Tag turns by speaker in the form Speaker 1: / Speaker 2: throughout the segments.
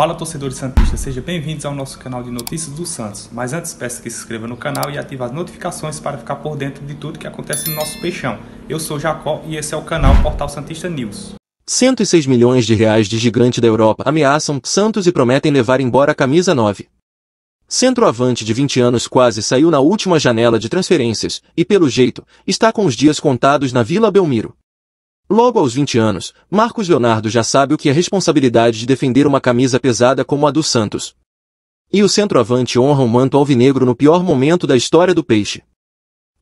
Speaker 1: Fala torcedores santistas, sejam bem-vindos ao nosso canal de notícias do Santos. Mas antes peço que se inscreva no canal e ative as notificações para ficar por dentro de tudo que acontece no nosso peixão. Eu sou Jacó e esse é o canal Portal Santista News.
Speaker 2: 106 milhões de reais de gigante da Europa ameaçam Santos e prometem levar embora a camisa 9. Centroavante de 20 anos quase saiu na última janela de transferências e, pelo jeito, está com os dias contados na Vila Belmiro. Logo aos 20 anos, Marcos Leonardo já sabe o que é responsabilidade de defender uma camisa pesada como a do Santos. E o centroavante honra o um manto alvinegro no pior momento da história do peixe.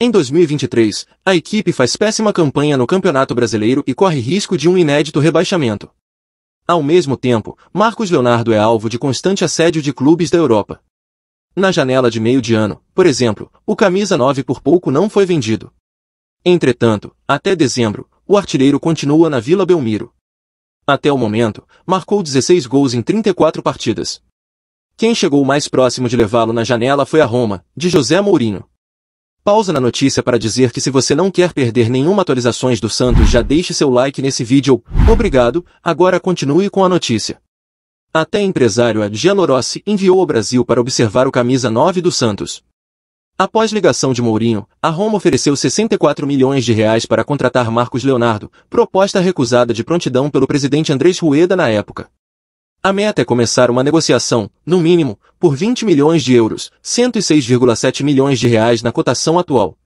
Speaker 2: Em 2023, a equipe faz péssima campanha no Campeonato Brasileiro e corre risco de um inédito rebaixamento. Ao mesmo tempo, Marcos Leonardo é alvo de constante assédio de clubes da Europa. Na janela de meio de ano, por exemplo, o camisa 9 por pouco não foi vendido. Entretanto, até dezembro, o artilheiro continua na Vila Belmiro. Até o momento, marcou 16 gols em 34 partidas. Quem chegou mais próximo de levá-lo na janela foi a Roma, de José Mourinho. Pausa na notícia para dizer que se você não quer perder nenhuma atualizações do Santos já deixe seu like nesse vídeo. Obrigado, agora continue com a notícia. Até empresário Adgiano Rossi enviou ao Brasil para observar o camisa 9 do Santos. Após ligação de Mourinho, a Roma ofereceu 64 milhões de reais para contratar Marcos Leonardo, proposta recusada de prontidão pelo presidente Andrés Rueda na época. A meta é começar uma negociação, no mínimo, por 20 milhões de euros, 106,7 milhões de reais na cotação atual.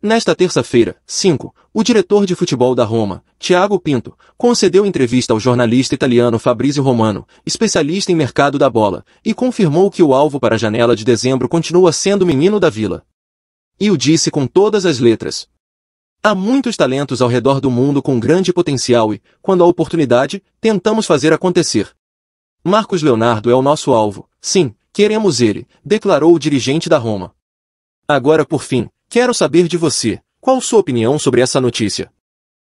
Speaker 2: Nesta terça-feira, 5, o diretor de futebol da Roma, Thiago Pinto, concedeu entrevista ao jornalista italiano Fabrizio Romano, especialista em mercado da bola, e confirmou que o alvo para a janela de dezembro continua sendo o menino da vila. E o disse com todas as letras. Há muitos talentos ao redor do mundo com grande potencial e, quando há oportunidade, tentamos fazer acontecer. Marcos Leonardo é o nosso alvo, sim, queremos ele, declarou o dirigente da Roma. Agora por fim, Quero saber de você. Qual sua opinião sobre essa notícia?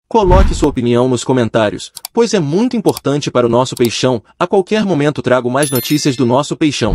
Speaker 2: Coloque sua opinião nos comentários, pois é muito importante para o nosso peixão. A qualquer momento trago mais notícias do nosso peixão.